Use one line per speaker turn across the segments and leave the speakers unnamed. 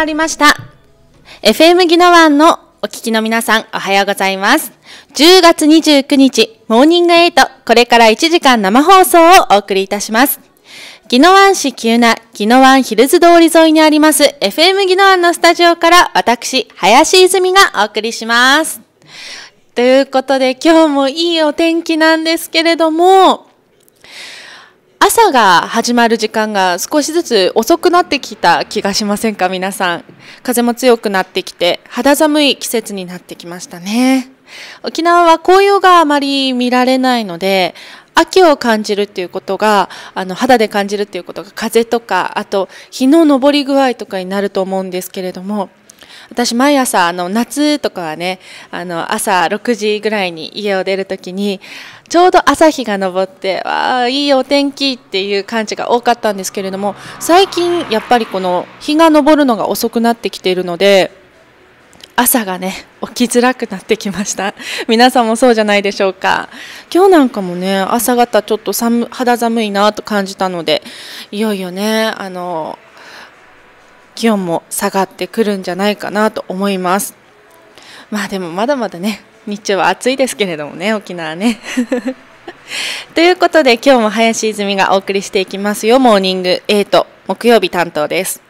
ありました。FM ギノワンのお聞きの皆さん、おはようございます。10月29日、モーニングエイト、これから1時間生放送をお送りいたします。宜野湾市急な宜野湾ヒルズ通り沿いにあります FM 宜野湾のスタジオから私、林泉がお送りします。ということで今日もいいお天気なんですけれども、朝が始まる時間が少しずつ遅くなってきた気がしませんか皆さん風も強くなってきて肌寒い季節になってきましたね沖縄は紅葉があまり見られないので秋を感じるっていうことがあの肌で感じるっていうことが風とかあと日の昇り具合とかになると思うんですけれども私毎朝あの夏とかはねあの朝6時ぐらいに家を出るときにちょうど朝日が昇ってわあいいお天気っていう感じが多かったんですけれども最近やっぱりこの日が昇るのが遅くなってきているので朝がね起きづらくなってきました 皆さんもそうじゃないでしょうか今日なんかもね朝方ちょっと寒肌寒いなと感じたのでいよいよねあの気温も下がってくるんじゃないかなと思いますまあでもまだまだね日中は暑いですけれどもね沖縄ね ということで今日も林泉がお送りしていきますよモーニング8木曜日担当です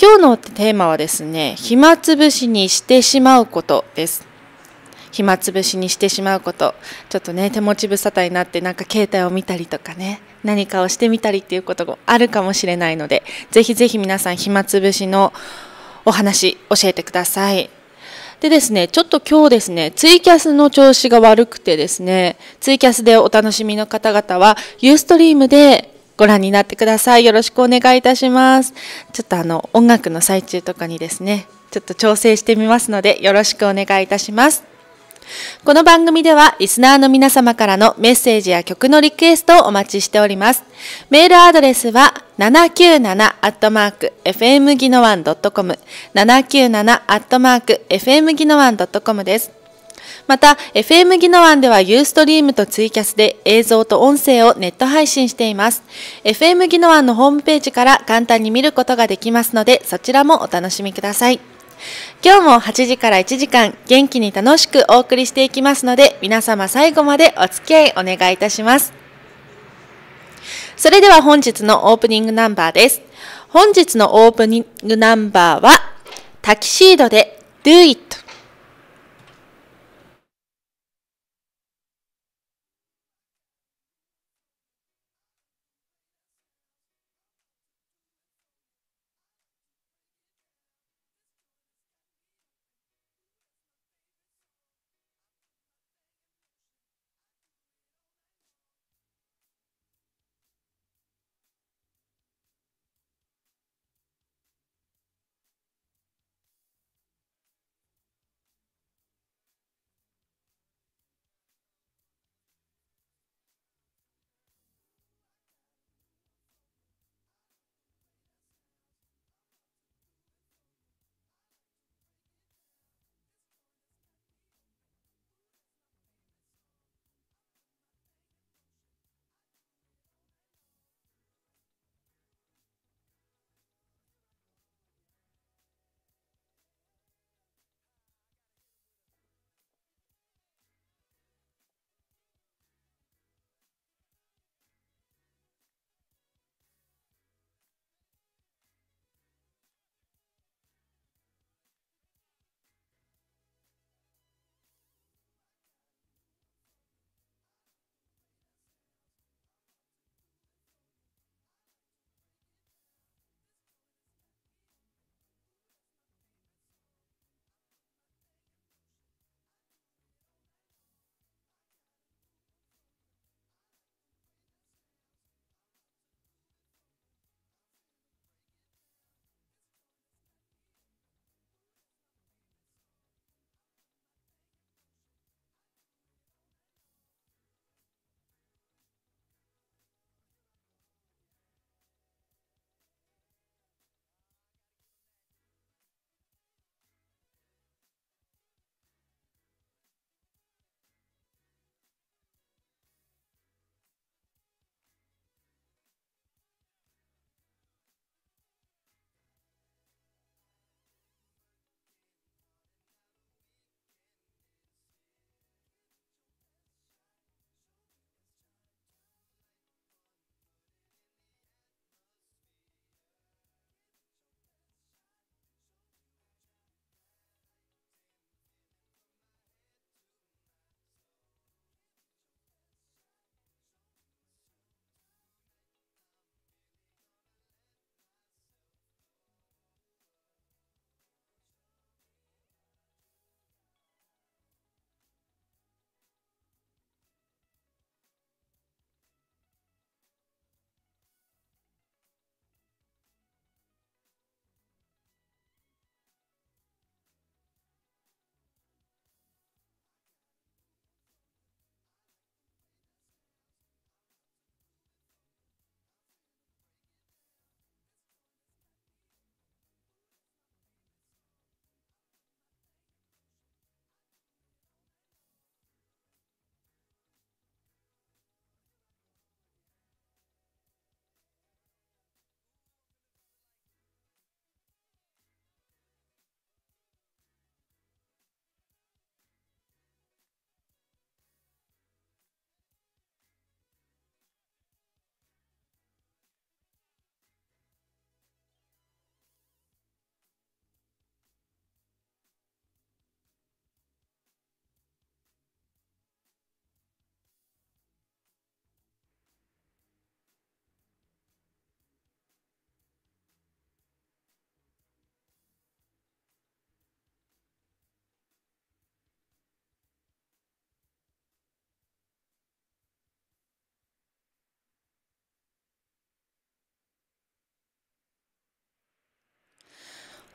今日のテーマはですね暇つぶしにしてしまうことです暇つぶしにしてしまうことちょっとね手持ち無沙汰になってなんか携帯を見たりとかね何かをしてみたりっていうことがあるかもしれないのでぜひぜひ皆さん暇つぶしのお話教えてくださいでですね、ちょっと今日ですね、ツイキャスの調子が悪くてですね、ツイキャスでお楽しみの方々は、ユーストリームでご覧になってください。よろしくお願いいたします。ちょっとあの、音楽の最中とかにですね、ちょっと調整してみますので、よろしくお願いいたします。この番組ではリスナーの皆様からのメッセージや曲のリクエストをお待ちしております。メールアドレスは 797-fm ギノワン .com 797-fm ギノワン .com です。また、FM ギノワンではユーストリームとツイキャスで映像と音声をネット配信しています。FM ギノワンのホームページから簡単に見ることができますので、そちらもお楽しみください。今日も8時から1時間元気に楽しくお送りしていきますので皆様最後までお付き合いお願いいたしますそれでは本日のオープニングナンバーです本日のオープニングナンバーはタキシードで Do It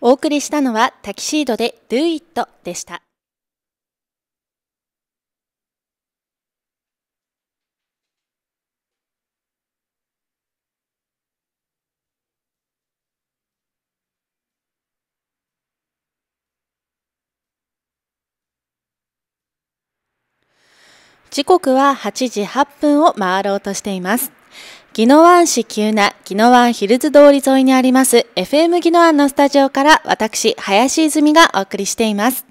お送りしたのはタキシードで Do It でした。時刻は8時8分を回ろうとしています。宜野湾市急な宜野湾ヒルズ通り沿いにあります FM 宜野湾のスタジオから私、林泉がお送りしています。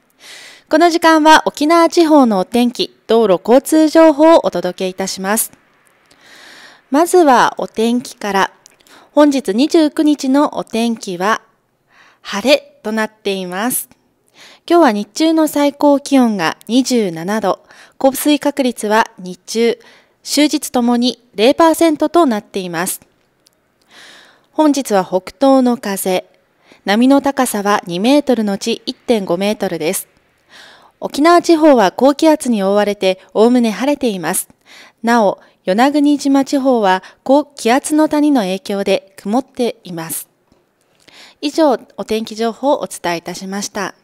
この時間は沖縄地方のお天気、道路交通情報をお届けいたします。まずはお天気から。本日29日のお天気は晴れとなっています。今日は日中の最高気温が27度、降水確率は日中終日ともに0%となっています。本日は北東の風、波の高さは2メートルのち1.5メートルです。沖縄地方は高気圧に覆われて、おおむね晴れています。なお、与那国島地方は高気圧の谷の影響で曇っています。以上、お天気情報をお伝えいたしました。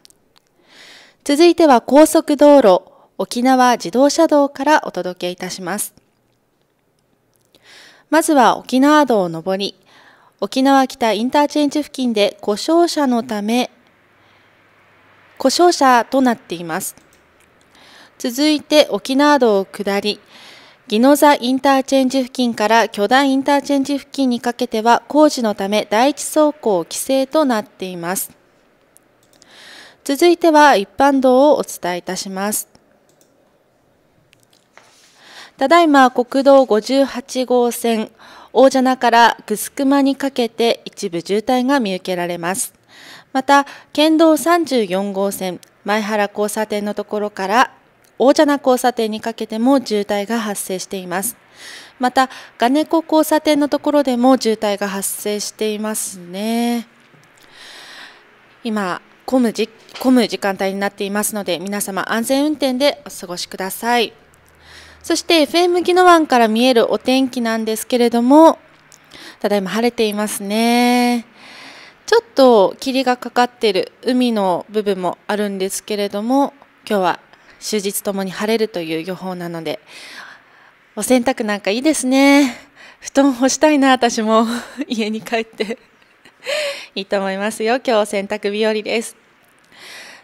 続いては高速道路、沖縄自動車道からお届けいたします。まずは沖縄道上り、沖縄北インターチェンジ付近で故障車のため、故障車となっています。続いて沖縄道下り、宜野座インターチェンジ付近から巨大インターチェンジ付近にかけては工事のため第一走行規制となっています。続いては一般道をお伝えいたします。ただいま国道58号線大蛇名からぐすくまにかけて一部渋滞が見受けられます。また、県道34号線前原交差点のところから大蛇名交差点にかけても渋滞が発生しています。また、金子交差点のところでも渋滞が発生していますね。今、混む混む時間帯になっていますので、皆様安全運転でお過ごしください。そして FM 宜野湾から見えるお天気なんですけれども、ただいま晴れていますね。ちょっと霧がかかってる海の部分もあるんですけれども、今日は終日ともに晴れるという予報なので、お洗濯なんかいいですね。布団干したいな、私も。家に帰っていいと思いますよ。今日洗濯日和です。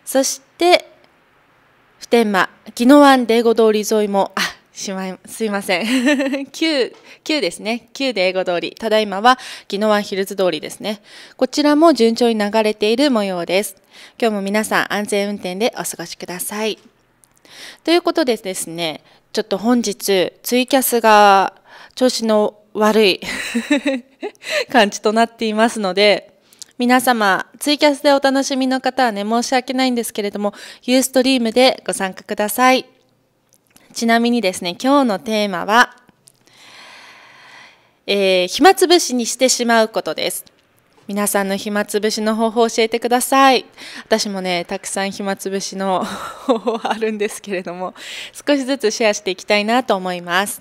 そして、普天間、宜野湾デーゴ通り沿いも、あ、しまい、すいません。9、9ですね。9で英語通り。ただいまは、ノワンヒルズ通りですね。こちらも順調に流れている模様です。今日も皆さん安全運転でお過ごしください。ということでですね、ちょっと本日、ツイキャスが調子の悪い 感じとなっていますので、皆様、ツイキャスでお楽しみの方はね、申し訳ないんですけれども、ユーストリームでご参加ください。ちなみにですね、今日のテーマは、えー、暇つぶしにしてしまうことです。皆さんの暇つぶしの方法を教えてください。私もね、たくさん暇つぶしの方法あるんですけれども、少しずつシェアしていきたいなと思います。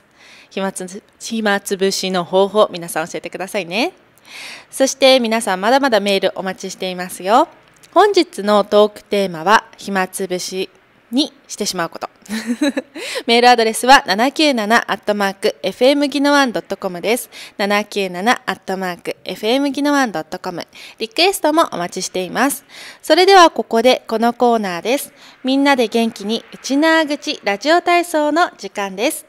暇つ暇つぶしの方法、皆さん教えてくださいね。そして皆さんまだまだメールお待ちしていますよ。本日のトークテーマは暇つぶしにしてしまうこと メールアドレスは7 9 7 f m g i n o ドッ c o m です7 9 7 f m g i n o ドッ c o m リクエストもお待ちしていますそれではここでこのコーナーですみんなで元気に内縄口ラジオ体操の時間です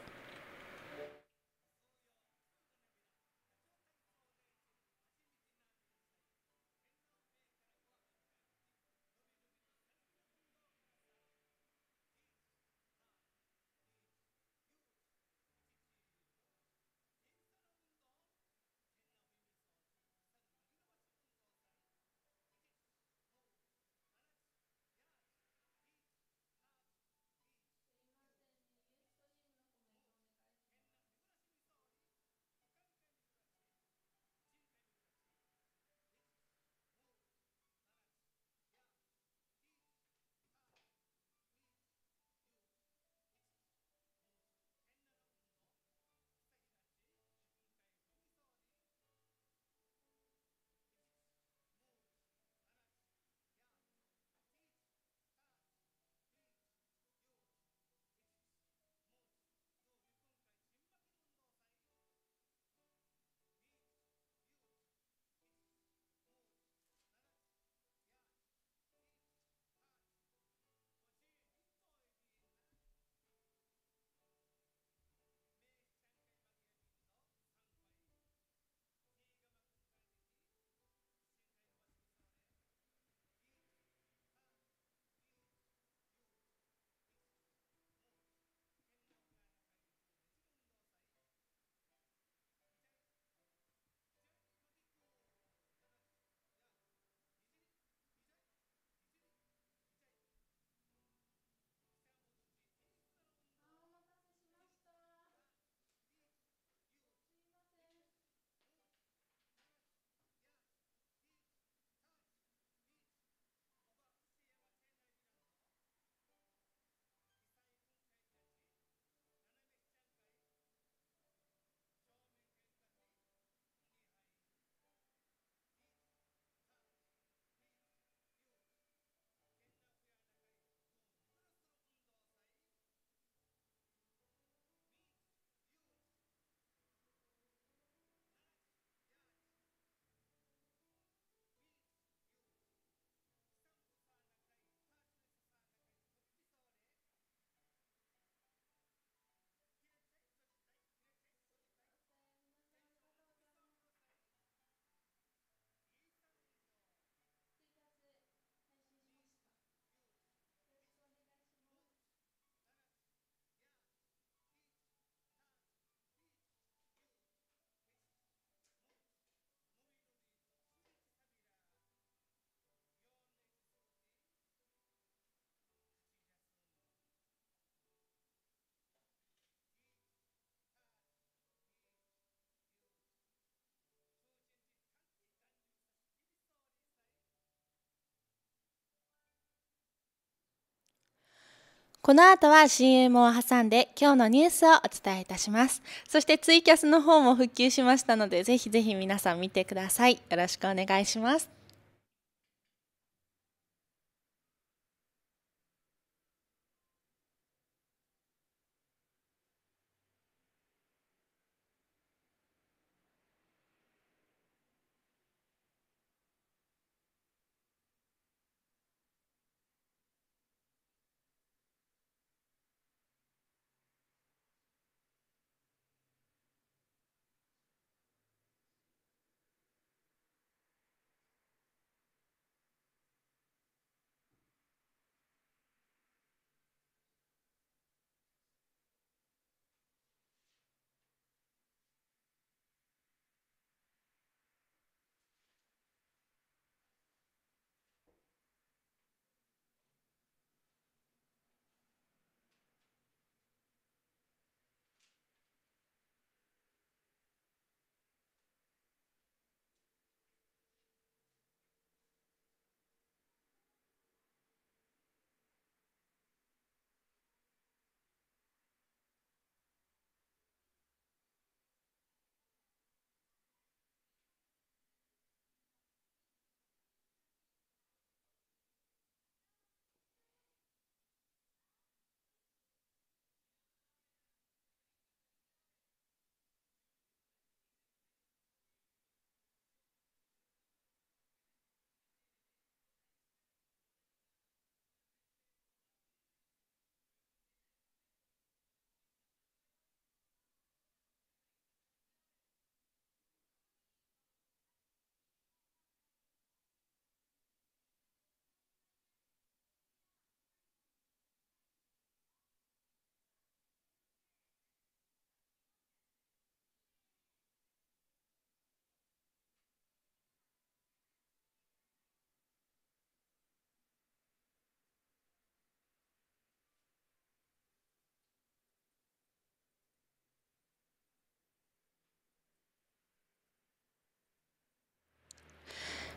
この後は CM を挟んで今日のニュースをお伝えいたしますそしてツイキャスの方も復旧しましたのでぜひぜひ皆さん見てくださいよろしくお願いします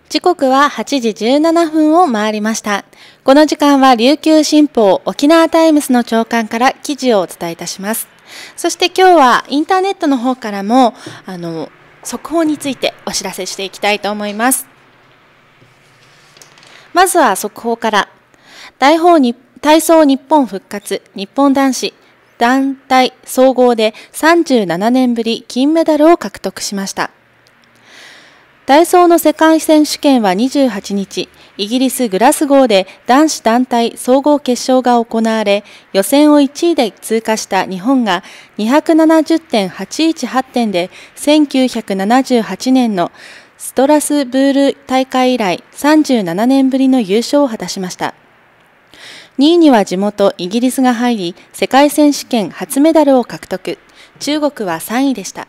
時刻は8時17分を回りました。この時間は琉球新報沖縄タイムスの朝刊から記事をお伝えいたします。そして今日はインターネットの方からも、あの、速報についてお知らせしていきたいと思います。まずは速報から。大砲に体操日本復活、日本男子、団体総合で37年ぶり金メダルを獲得しました。体操の世界選手権は28日、イギリス・グラスゴーで男子団体総合決勝が行われ、予選を1位で通過した日本が270.818点で1978年のストラスブール大会以来37年ぶりの優勝を果たしました。2位には地元イギリスが入り、世界選手権初メダルを獲得。中国は3位でした。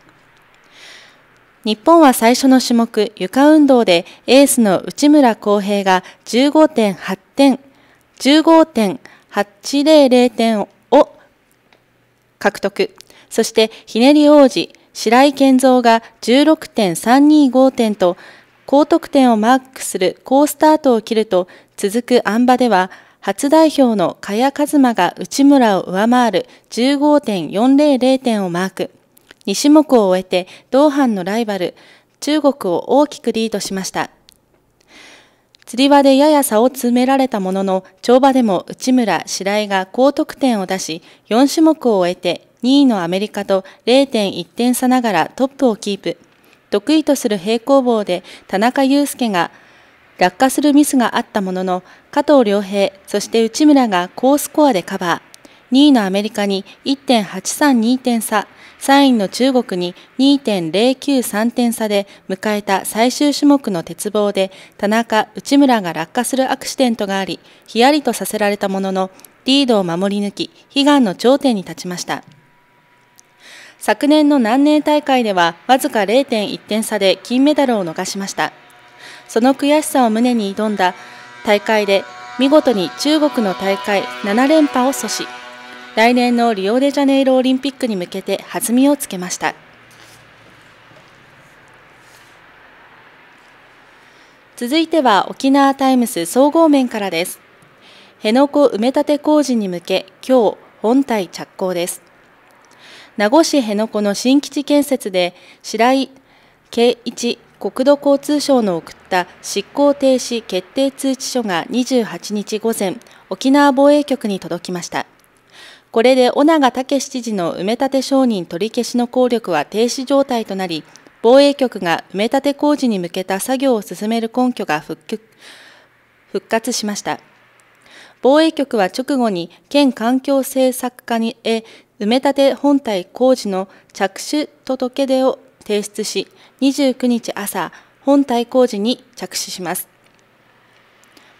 日本は最初の種目、床運動でエースの内村航平が15.8点、15.800点を獲得。そしてひねり王子、白井健三が16.325点と、高得点をマークする高スタートを切ると、続くあん馬では、初代表の加谷和馬が内村を上回る15.400点をマーク。2種目を終えて同伴のライバル、中国を大きくリードしました。釣り輪でやや差を詰められたものの、跳馬でも内村、白井が高得点を出し、4種目を終えて2位のアメリカと0.1点差ながらトップをキープ。得意とする平行棒で田中祐介が落下するミスがあったものの、加藤良平、そして内村が高スコアでカバー。2位のアメリカに1.832点差、3位の中国に2.093点差で迎えた最終種目の鉄棒で田中、内村が落下するアクシデントがあり、ヒヤリとさせられたものの、リードを守り抜き、悲願の頂点に立ちました。昨年の南寧大会ではわずか0.1点差で金メダルを逃しました。その悔しさを胸に挑んだ大会で見事に中国の大会7連覇を阻止。来年のリオデジャネイロオリンピックに向けて弾みをつけました続いては沖縄タイムス総合面からです辺野古埋め立て工事に向け今日本体着工です名護市辺野古の新基地建設で白井圭一国土交通省の送った執行停止決定通知書が28日午前沖縄防衛局に届きましたこれで尾長武知事の埋め立て承認取り消しの効力は停止状態となり、防衛局が埋め立て工事に向けた作業を進める根拠が復活しました。防衛局は直後に県環境政策課にへ埋め立て本体工事の着手届出を提出し、29日朝、本体工事に着手します。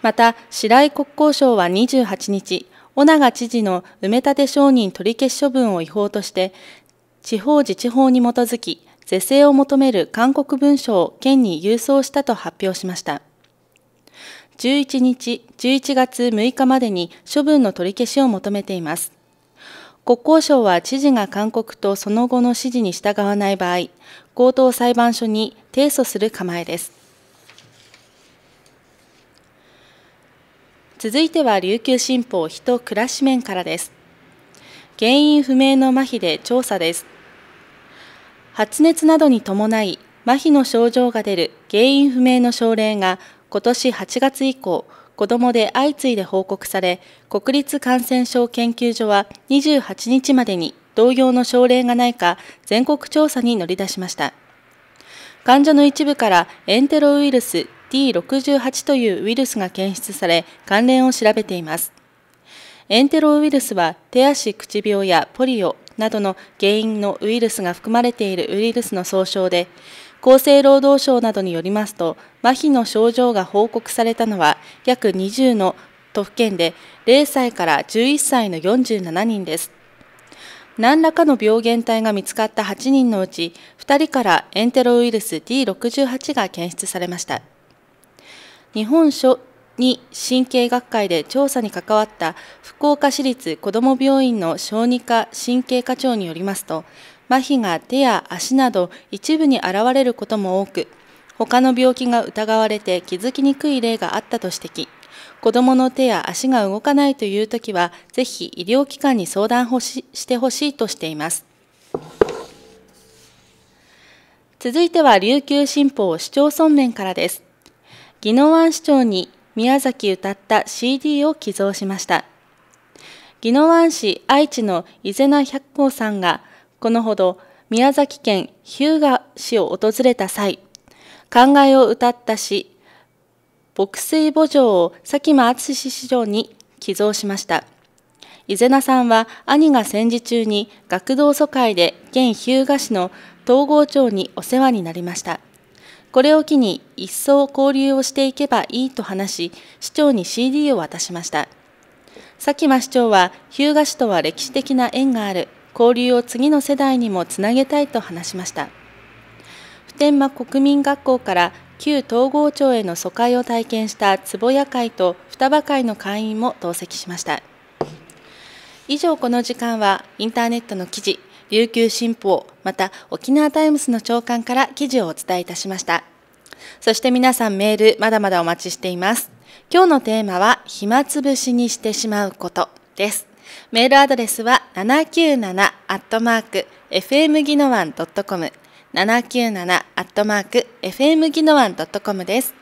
また、白井国交省は28日、尾長知事の埋め立て承認取り消し処分を違法として、地方自治法に基づき、是正を求める勧告文書を県に郵送したと発表しました。11日、11月6日までに処分の取り消しを求めています。国交省は知事が勧告とその後の指示に従わない場合、高等裁判所に提訴する構えです。続いては琉球新報人暮らし面からです原因不明の麻痺で調査です発熱などに伴い麻痺の症状が出る原因不明の症例が今年8月以降子どもで相次いで報告され国立感染症研究所は28日までに同様の症例がないか全国調査に乗り出しました患者の一部からエンテロウイルス D68 というウイルスが検出され関連を調べていますエンテロウイルスは手足口病やポリオなどの原因のウイルスが含まれているウイルスの総称で厚生労働省などによりますと麻痺の症状が報告されたのは約20の都府県で0歳から11歳の47人です何らかの病原体が見つかった8人のうち2人からエンテロウイルス D68 が検出されました日本書に神経学会で調査に関わった福岡市立子ども病院の小児科神経科長によりますと麻痺が手や足など一部に現れることも多く他の病気が疑われて気づきにくい例があったと指摘子どもの手や足が動かないというときはぜひ医療機関に相談ししてほしいとしています続いては琉球新報市町村面からです宜野湾市長に宮崎歌った CD を寄贈しました。宜野湾市愛知の伊是名百光さんが、このほど宮崎県日向市を訪れた際、考えを歌った詩、牧水墓場を佐喜真淳市長に寄贈しました。伊是名さんは兄が戦時中に学童疎開で現日向市の統合町にお世話になりました。これを機に一層交流をしていけばいいと話し、市長に CD を渡しました。佐喜真市長は日向市とは歴史的な縁がある、交流を次の世代にもつなげたいと話しました。普天間国民学校から旧統合庁への疎開を体験した坪谷会と双葉会の会員も同席しました。以上この時間はインターネットの記事琉球新報、また沖縄タイムスの長官から記事をお伝えいたしました。そして皆さんメールまだまだお待ちしています。今日のテーマは暇つぶしにしてしまうことです。メールアドレスは797アットマーク fm ギノワン .com 797アットマーク fm ギノワン .com です。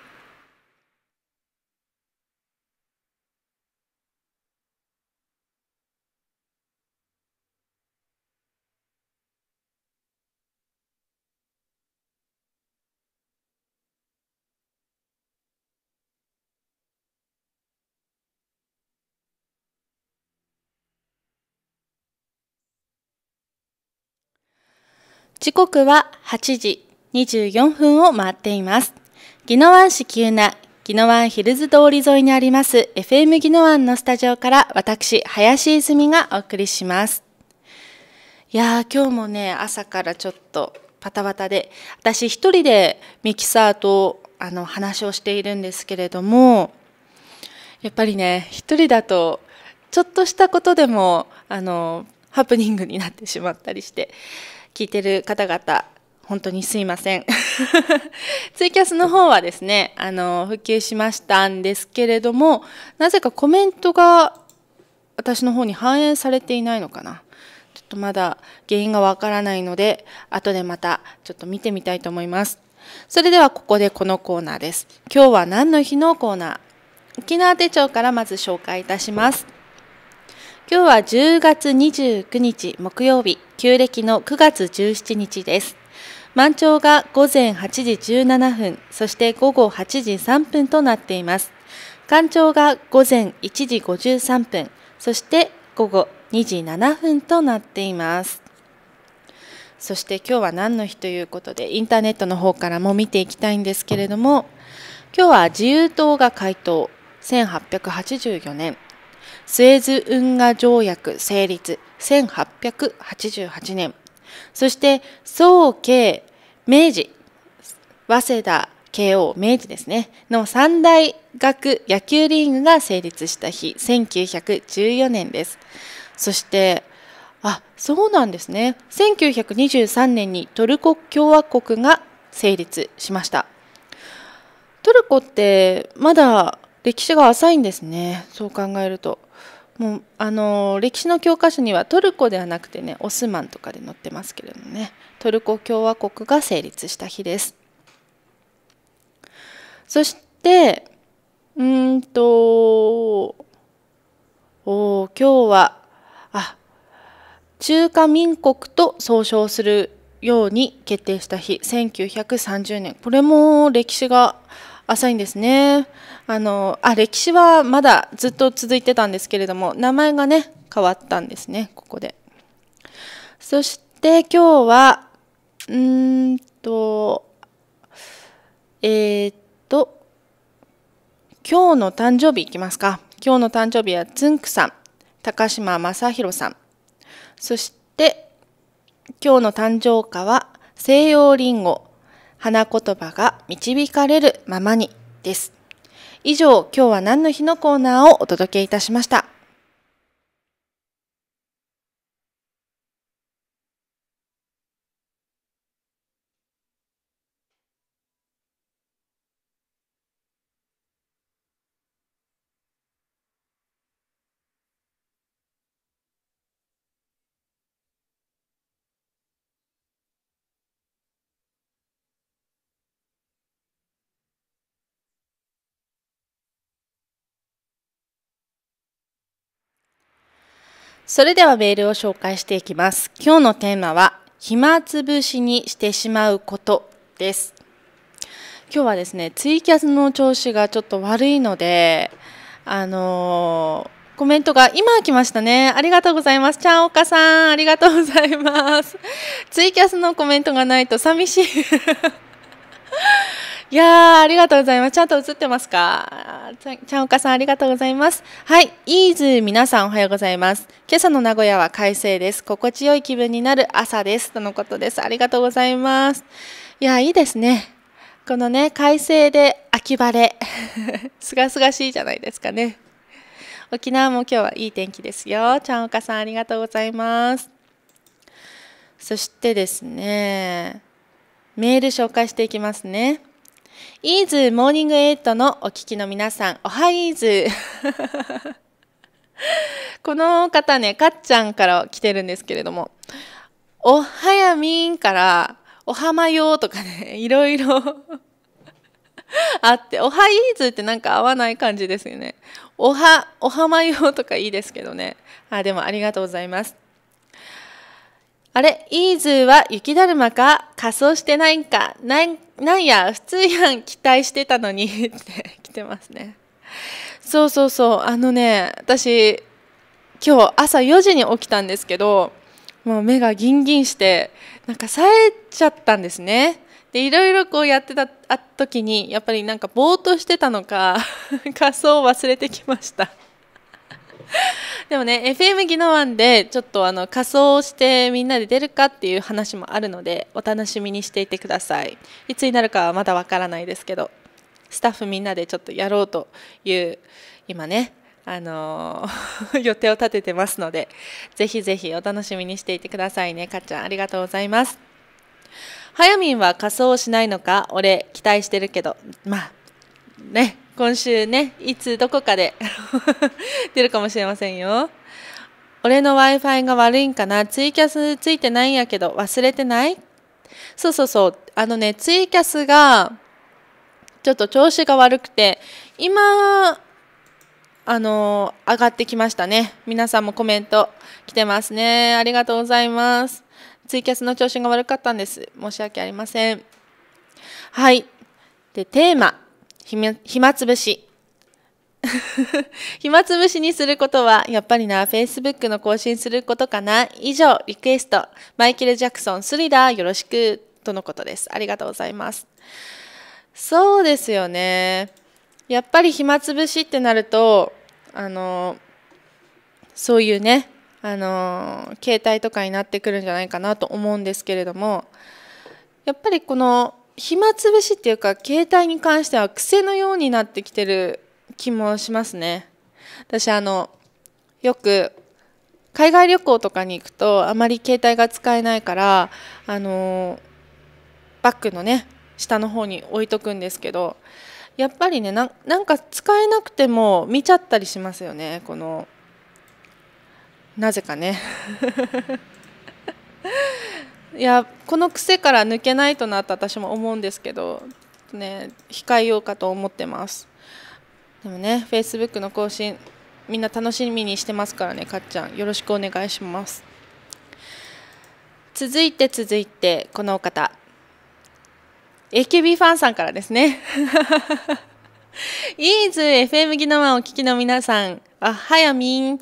時刻は8時24分を回っています。宜野湾市急な宜野湾ヒルズ通り沿いにあります FM 宜野湾のスタジオから私、林泉がお送りします。いやー、今日もね、朝からちょっとパタパタで、私一人でミキサーとあの話をしているんですけれども、やっぱりね、一人だとちょっとしたことでもあのハプニングになってしまったりして、聞いてる方々、本当にすいません。ツイキャスの方はですね、あの、復旧しましたんですけれども、なぜかコメントが私の方に反映されていないのかな。ちょっとまだ原因がわからないので、後でまたちょっと見てみたいと思います。それではここでこのコーナーです。今日は何の日のコーナー沖縄手帳からまず紹介いたします。今日は10月29日木曜日、旧暦の9月17日です。満潮が午前8時17分、そして午後8時3分となっています。干潮が午前1時53分、そして午後2時7分となっています。そして今日は何の日ということで、インターネットの方からも見ていきたいんですけれども、今日は自由党が回答、1884年。スエズ運河条約成立1888年そして宋慶明治早稲田慶応明治ですねの三大学野球リーグが成立した日1914年ですそしてあそうなんですね1923年にトルコ共和国が成立しましたトルコってまだ歴史が浅いんですねそう考えるともうあの歴史の教科書にはトルコではなくてねオスマンとかで載ってますけれどねトルコ共和国が成立した日ですそしてうんとお今日はあ中華民国と総称するように決定した日1930年これも歴史が浅いんですねあのあ歴史はまだずっと続いてたんですけれども名前がね変わったんですねここでそして今日はうんとえー、っと今日の誕生日いきますか今日の誕生日はつんくさん高島正宏さんそして今日の誕生花は西洋りんご花言葉が導かれるままにです以上、今日は何の日のコーナーをお届けいたしました。それではメールを紹介していきます。今日のテーマは、暇つぶしにしてしまうことです。今日はですね、ツイキャスの調子がちょっと悪いので、あのー、コメントが今来ましたね。ありがとうございます。ちゃんおかさん、ありがとうございます。ツイキャスのコメントがないと寂しい。いやありがとうございます。ちゃんと映ってますかちゃんおかさん、ありがとうございます。はい、イーズ皆さん、おはようございます。今朝の名古屋は快晴です。心地よい気分になる朝です。とのことです。ありがとうございます。いやいいですね。このね、快晴で秋晴れ。すがすがしいじゃないですかね。沖縄も今日はいい天気ですよ。ちゃんおかさん、ありがとうございます。そしてですね、メール紹介していきますね。イーズモーニングエイトのお聞きの皆さん、おはイーズ。この方ね、かっちゃんから来てるんですけれども、おはやみんから、おはまようとかね、いろいろ あって、おはイーズってなんか合わない感じですよね。おは、おはまようとかいいですけどね。あ、でもありがとうございます。あれ、イーズーは雪だるまか仮装してないんかなん、なんや、普通やん、期待してたのに って来てますね。そうそうそう、あのね、私、今日朝4時に起きたんですけど、もう目がギンギンして、なんか冴えちゃったんですね。で、いろいろこうやってた時に、やっぱりなんかぼーっとしてたのか 仮装を忘れてきました。でもね FM 宜野湾でちょっとあの仮装してみんなで出るかっていう話もあるのでお楽しみにしていてくださいいつになるかはまだわからないですけどスタッフみんなでちょっとやろうという今ねあのー、予定を立ててますのでぜひぜひお楽しみにしていてくださいねかっちゃんありがとうございますはやみんは仮装しないのか俺期待してるけどまあね今週ねいつどこかで 出るかもしれませんよ俺の w i f i が悪いんかなツイキャスついてないんやけど忘れてないそうそうそうあのねツイキャスがちょっと調子が悪くて今あの上がってきましたね皆さんもコメント来てますねありがとうございますツイキャスの調子が悪かったんです申し訳ありませんはいでテーマ暇つぶし。暇つぶしにすることは、やっぱりな、Facebook の更新することかな。以上、リクエスト、マイケル・ジャクソン、スリラー、よろしく、とのことです。ありがとうございます。そうですよね。やっぱり暇つぶしってなると、あの、そういうね、あの、携帯とかになってくるんじゃないかなと思うんですけれども、やっぱりこの暇つぶしっていうか携帯に関しては癖のようになってきてる気もしますね私あのよく海外旅行とかに行くとあまり携帯が使えないからあのバッグのね下の方に置いとくんですけどやっぱりねなんか使えなくても見ちゃったりしますよねこのなぜかねいやこの癖から抜けないとなと私も思うんですけど、ね、控えようかと思ってますでもねフェイスブックの更新みんな楽しみにしてますからねかっちゃんよろしくお願いします続いて続いてこのお方 AKB ファンさんからですね イーズ FM ギノワンお聞きの皆さんあはやみん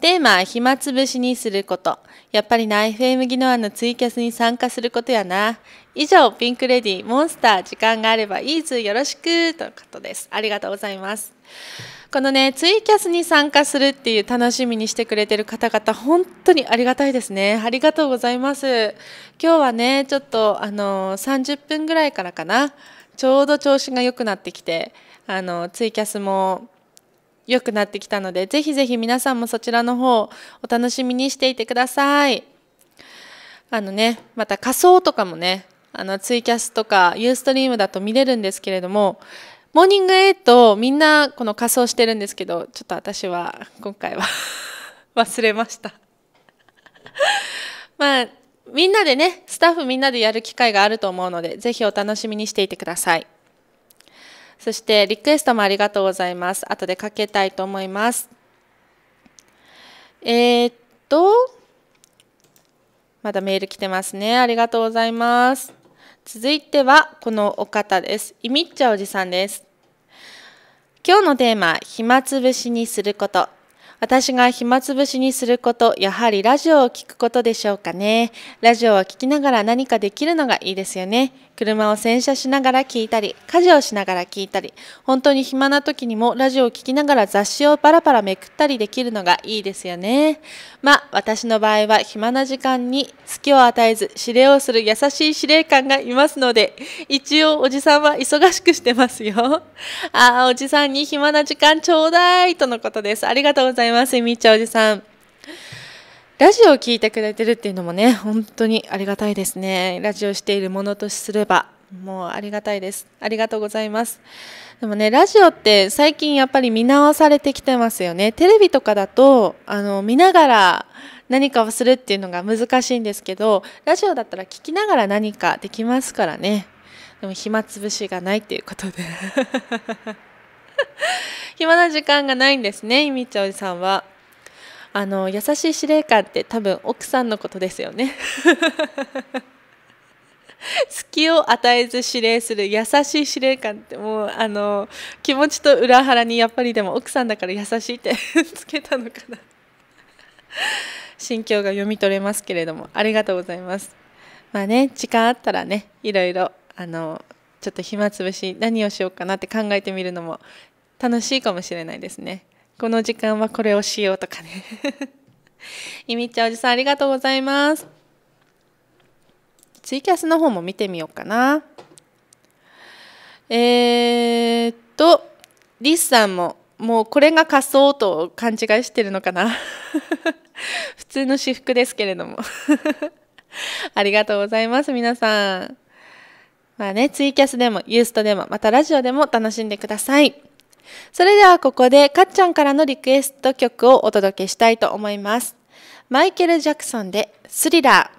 テーマ暇つぶしにすることやっぱりな FM 技能案のツイキャスに参加することやな以上ピンクレディモンスター時間があればイーズよろしくということですありがとうございますこのねツイキャスに参加するっていう楽しみにしてくれてる方々本当にありがたいですねありがとうございます今日はねちょっとあの30分ぐらいからかなちょうど調子が良くなってきてあのツイキャスも良くなってきたので、ぜひぜひ皆さんもそちらの方お楽しみにしていてください。あのね、また仮装とかもね、あのツイキャスとかユーストリームだと見れるんですけれども、モーニングエイトみんなこの仮装してるんですけど、ちょっと私は今回は 忘れましたまあ、みんなでね、スタッフみんなでやる機会があると思うので、ぜひお楽しみにしていてください。そしてリクエストもありがとうございます。後でかけたいと思います。えー、っと、まだメール来てますね。ありがとうございます。続いてはこのお方です。いみっちゃおじさんです。今日のテーマ、暇つぶしにすること私が暇つぶしにすること、やはりラジオを聞くことでしょうかね。ラジオを聞きながら何かできるのがいいですよね。車を洗車しながら聞いたり、家事をしながら聞いたり、本当に暇な時にもラジオを聴きながら雑誌をパラパラめくったりできるのがいいですよね。まあ、私の場合は暇な時間に隙を与えず指令をする優しい司令官がいますので、一応おじさんは忙しくしてますよ。ああ、おじさんに暇な時間ちょうだいとのことです。ありがとうございます。います。みちゃおじさん。ラジオを聞いてくれてるっていうのもね、本当にありがたいですね。ラジオしているものとすれば、もうありがたいです。ありがとうございます。でもね、ラジオって最近やっぱり見直されてきてますよね。テレビとかだと、あの、見ながら何かをするっていうのが難しいんですけど、ラジオだったら聞きながら何かできますからね。でも暇つぶしがないっていうことで。暇な時間がないんですねいみちゃおじさんはあの優しい司令官って多分奥さんのことですよね 隙を与えず指令する優しい司令官ってもうあの気持ちと裏腹にやっぱりでも奥さんだから優しいって つけたのかな心境が読み取れますけれどもありがとうございますまあね時間あったらねいろいろあのちょっと暇つぶし何をしようかなって考えてみるのも楽しいかもしれないですね。この時間はこれをしようとかね。いみちゃんおじさんありがとうございます。ツイキャスの方も見てみようかな。えー、っと、リスさんも、もうこれが仮装と勘違いしてるのかな。普通の私服ですけれども。ありがとうございます、皆さん。まあね、ツイキャスでも、ユーストでも、またラジオでも楽しんでください。それではここでかっちゃんからのリクエスト曲をお届けしたいと思います。マイケル・ジャクソンでスリラー。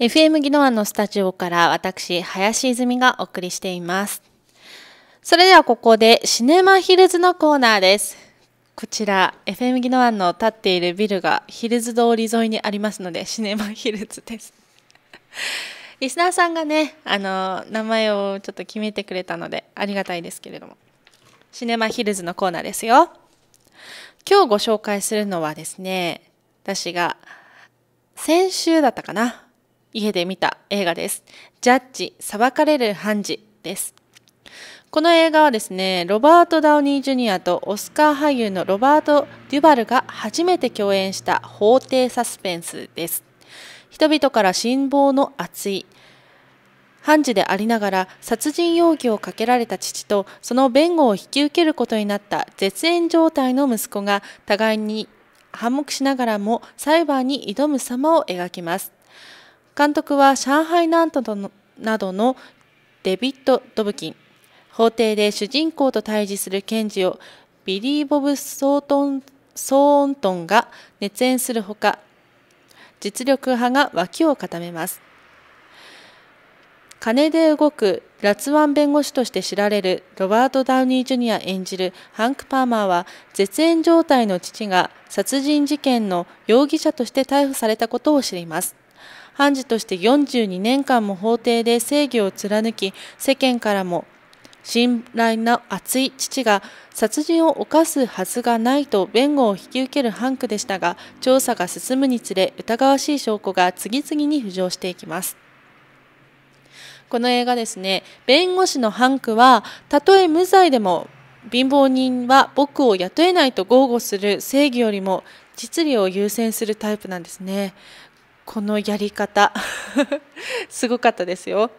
FM 技野湾のスタジオから私、林泉がお送りしています。それではここでシネマヒルズのコーナーです。こちら、FM 技野湾の立っているビルがヒルズ通り沿いにありますので、シネマヒルズです。リスナーさんがね、あの、名前をちょっと決めてくれたので、ありがたいですけれども。シネマヒルズのコーナーですよ。今日ご紹介するのはですね、私が先週だったかな家で見た映画です。ジャッジ、裁かれる判事です。この映画はですね、ロバート・ダウニー・ジュニアとオスカー俳優のロバート・デュバルが初めて共演した法廷サスペンスです。人々から辛抱の熱い、判事でありながら殺人容疑をかけられた父とその弁護を引き受けることになった絶縁状態の息子が互いに反目しながらも裁判に挑む様を描きます。監督は上海ントなどのデビッド・ドブキン法廷で主人公と対峙する検事をビリー・ボブ・ソートン・ソーントンが熱演するほか実力派が脇を固めます金で動くラツワン弁護士として知られるロバート・ダウニー・ジュニア演じるハンク・パーマーは絶縁状態の父が殺人事件の容疑者として逮捕されたことを知ります判事として42年間も法廷で正義を貫き、世間からも信頼の厚い父が殺人を犯すはずがないと弁護を引き受けるハンクでしたが、調査が進むにつれ疑わしい証拠が次々に浮上していきます。この映画ですね、弁護士のハンクは、たとえ無罪でも貧乏人は僕を雇えないと豪語する正義よりも実利を優先するタイプなんですね。このやり方 すごかったですよ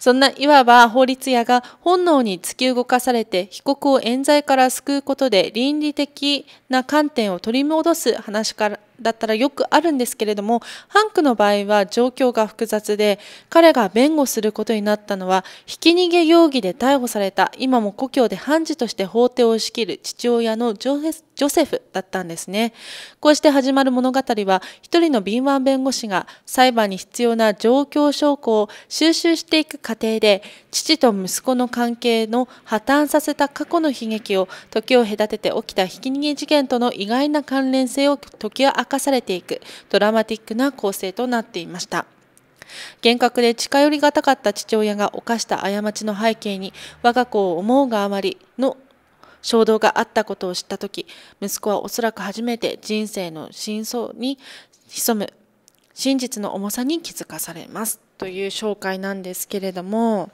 そんないわば法律屋が本能に突き動かされて被告を冤罪から救うことで倫理的な観点を取り戻す話からだったらよくあるんですけれども、ハンクの場合は状況が複雑で、彼が弁護することになったのは、ひき逃げ容疑で逮捕された、今も故郷で判事として法廷を仕切る父親のジョセフだったんですね。こうして始まる物語は、一人の敏腕弁護士が裁判に必要な状況証拠を収集していく家庭で父と息子の関係の破綻させた過去の悲劇を時を隔てて起きたひき逃げ事件との意外な関連性を解き明かされていくドラマティックな構成となっていました。厳格で近寄りがたかった父親が犯した過ちの背景に我が子を思うがあまりの衝動があったことを知った時息子はおそらく初めて人生の真相に潜む真実の重さに気づかされます。という紹介なんですけれども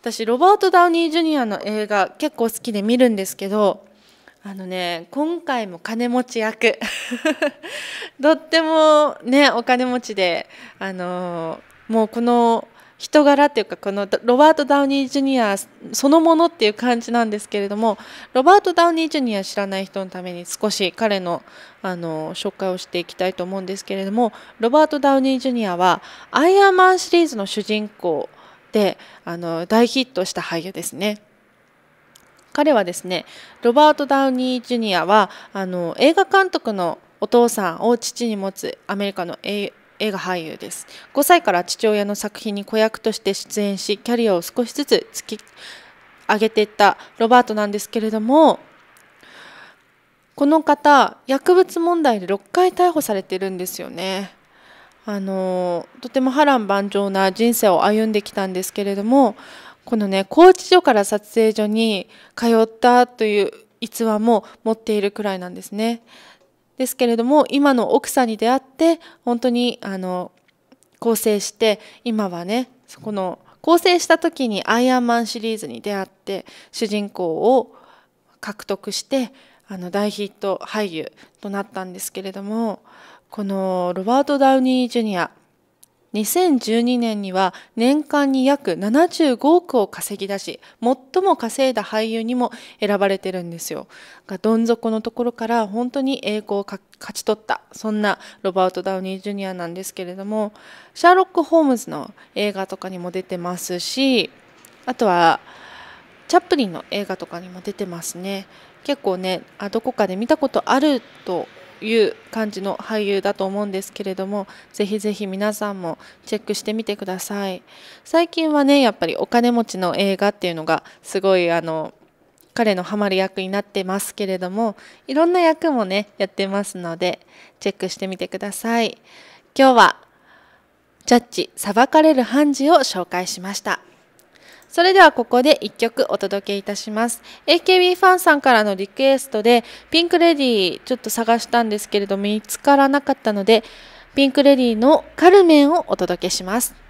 私ロバート・ダウニー・ジュニアの映画結構好きで見るんですけどあのね今回も金持ち役 とってもねお金持ちであのもうこの人柄っていうかこのロバート・ダウニー・ジュニアそのものっていう感じなんですけれどもロバート・ダウニー・ジュニア知らない人のために少し彼のあの紹介をしていきたいと思うんですけれどもロバート・ダウニー・ジュニアはアイアンマンシリーズの主人公であの大ヒットした俳優ですね。彼はですねロバート・ダウニー・ジュニアはあの映画監督のお父さんを父に持つアメリカの映画俳優です5歳から父親の作品に子役として出演しキャリアを少しずつ突き上げていったロバートなんですけれどもこの方薬物問題で6回逮捕されてるんですよね。あのとても波乱万丈な人生を歩んできたんですけれどもこのね拘置所から撮影所に通ったという逸話も持っているくらいなんですね。ですけれども今の奥さんに出会って本当にあの構成して今はねそこの構成した時にアイアンマンシリーズに出会って主人公を獲得してあの大ヒット俳優となったんですけれどもこのロバート・ダウニー・ジュニア2012年には年間に約75億を稼ぎ出し最も稼いだ俳優にも選ばれてるんですよがどん底のところから本当に栄光を勝ち取ったそんなロバート・ダウニー・ジュニアなんですけれどもシャーロック・ホームズの映画とかにも出てますしあとはチャップリンの映画とかにも出てますね結構ねあどこかで見たことあるという感じの俳優だと思うんですけれどもぜひぜひ皆さんもチェックしてみてください最近はねやっぱりお金持ちの映画っていうのがすごいあの彼のハマる役になってますけれどもいろんな役もねやってますのでチェックしてみてください今日はジャッジ裁かれる判事を紹介しましたそれではここで1曲お届けいたします AKB ファンさんからのリクエストでピンクレディちょっと探したんですけれど見つからなかったのでピンクレディのカルメンをお届けします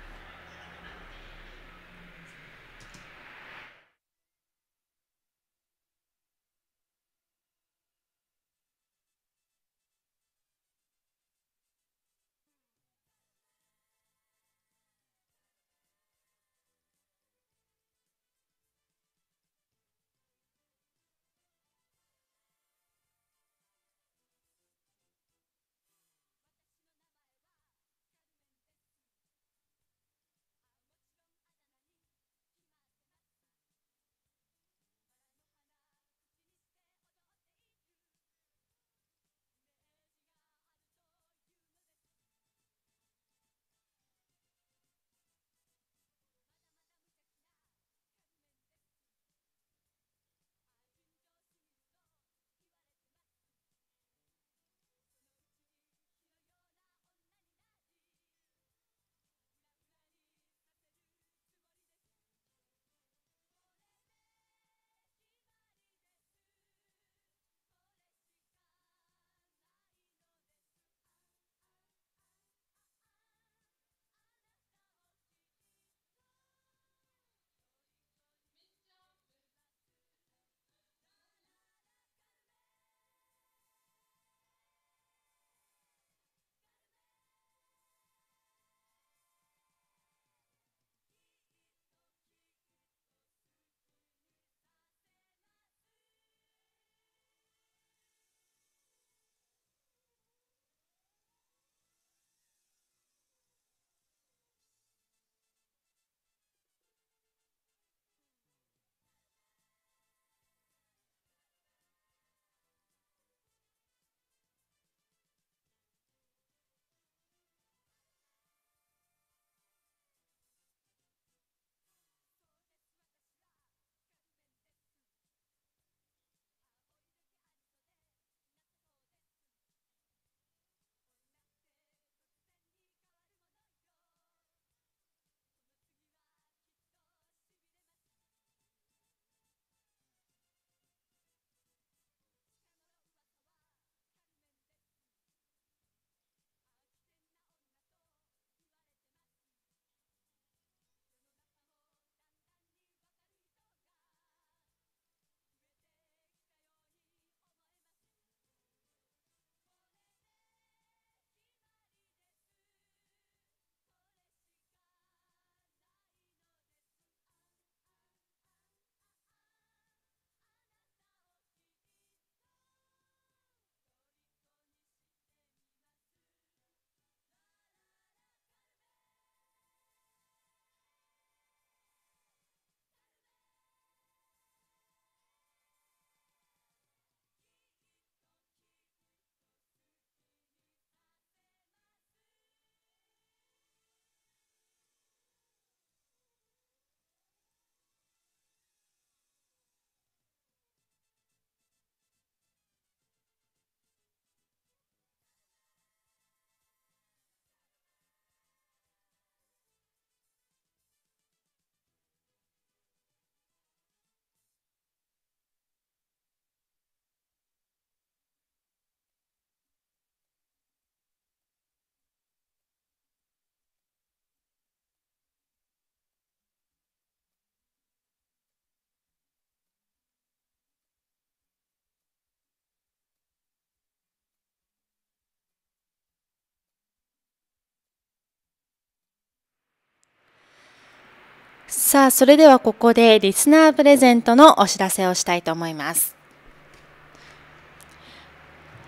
さあ、それではここでリスナープレゼントのお知らせをしたいと思います。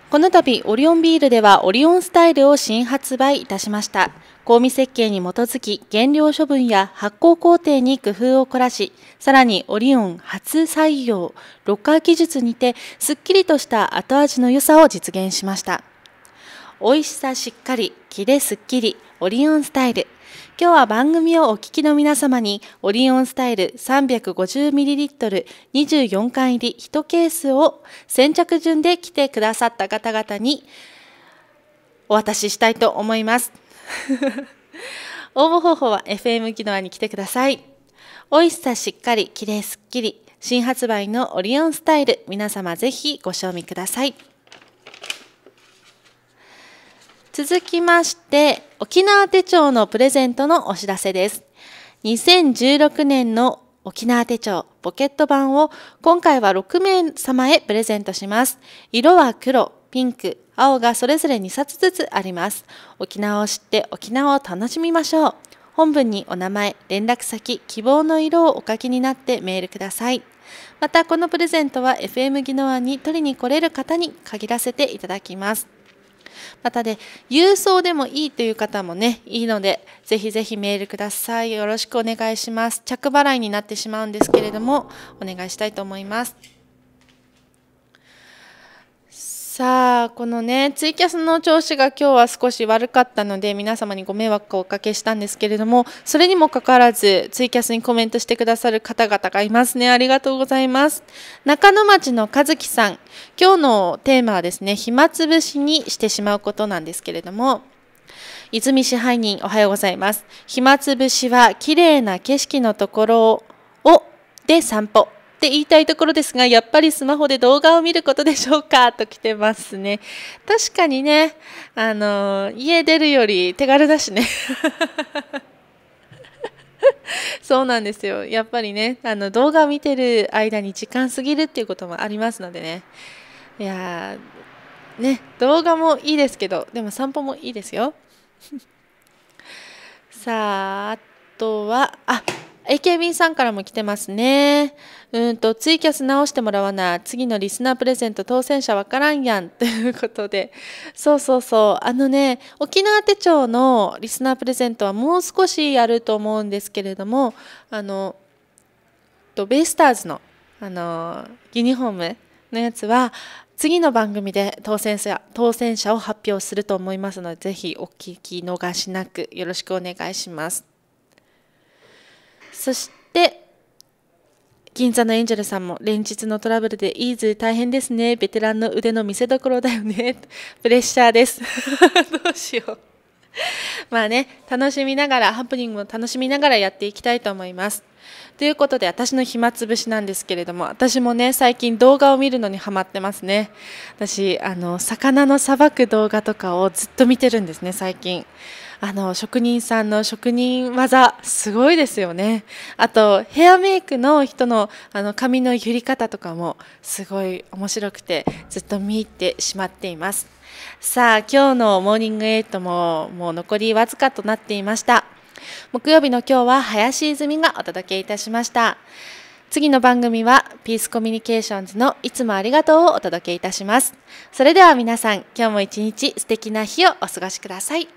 この度、オリオンビールではオリオンスタイルを新発売いたしました。香味設計に基づき、原料処分や発酵工程に工夫を凝らし、さらにオリオン初採用、ロッカー技術にて、すっきりとした後味の良さを実現しました。美味しさしっかり、気ですっきり、オリオンスタイル。今日は番組をお聞きの皆様にオリオンスタイル 350ml24 缶入り1ケースを先着順で来てくださった方々にお渡ししたいと思います 応募方法は FM 機能に来てください美味しさしっかりきれいすっきり新発売のオリオンスタイル皆様ぜひご賞味ください続きまして沖縄手帳のプレゼントのお知らせです2016年の沖縄手帳ポケット版を今回は6名様へプレゼントします色は黒ピンク青がそれぞれ2冊ずつあります沖縄を知って沖縄を楽しみましょう本文にお名前連絡先希望の色をお書きになってメールくださいまたこのプレゼントは FM 技能案に取りに来れる方に限らせていただきますまたね郵送でもいいという方もねいいのでぜひぜひメールくださいよろしくお願いします着払いになってしまうんですけれどもお願いしたいと思いますさあこのねツイキャスの調子が今日は少し悪かったので皆様にご迷惑をおかけしたんですけれどもそれにもかかわらずツイキャスにコメントしてくださる方々がいますねありがとうございます中野町の和樹さん今日のテーマはですね暇つぶしにしてしまうことなんですけれども泉支配人おはようございます暇つぶしは綺麗な景色のところをで散歩って言いたいところですが、やっぱりスマホで動画を見ることでしょうか と来てますね。確かにね、あの、家出るより手軽だしね。そうなんですよ。やっぱりね、あの動画を見てる間に時間過ぎるっていうこともありますのでね。いやね、動画もいいですけど、でも散歩もいいですよ。さあ、あとは、あ、AKB さんからも来てますね。うんとツイキャス直してもらわな次のリスナープレゼント当選者わからんやん ということでそうそうそうあのね沖縄手帳のリスナープレゼントはもう少しやると思うんですけれどもあのとベイスターズのあのユニホームのやつは次の番組で当選者当選者を発表すると思いますのでぜひお聞き逃しなくよろしくお願いします。そして銀座のエンジェルさんも連日のトラブルでイーズ大変ですね。ベテランの腕の見せどころだよね。プレッシャーです。どうしよう。まあね、楽しみながら、ハプニングも楽しみながらやっていきたいと思います。ということで、私の暇つぶしなんですけれども、私もね、最近動画を見るのにハマってますね。私、あの、魚のさばく動画とかをずっと見てるんですね、最近。あの職人さんの職人技すごいですよねあとヘアメイクの人のあの髪の揺り方とかもすごい面白くてずっと見入ってしまっていますさあ今日のモーニングエイトももう残りわずかとなっていました木曜日の今日は林泉がお届けいたしました次の番組はピースコミュニケーションズのいつもありがとうをお届けいたしますそれでは皆さん今日も一日素敵な日をお過ごしください